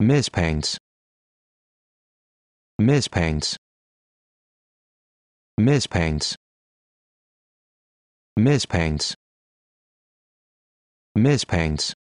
Miss Paints. Miss Paints. Miss Paints. Miss Paints. Miss Paints.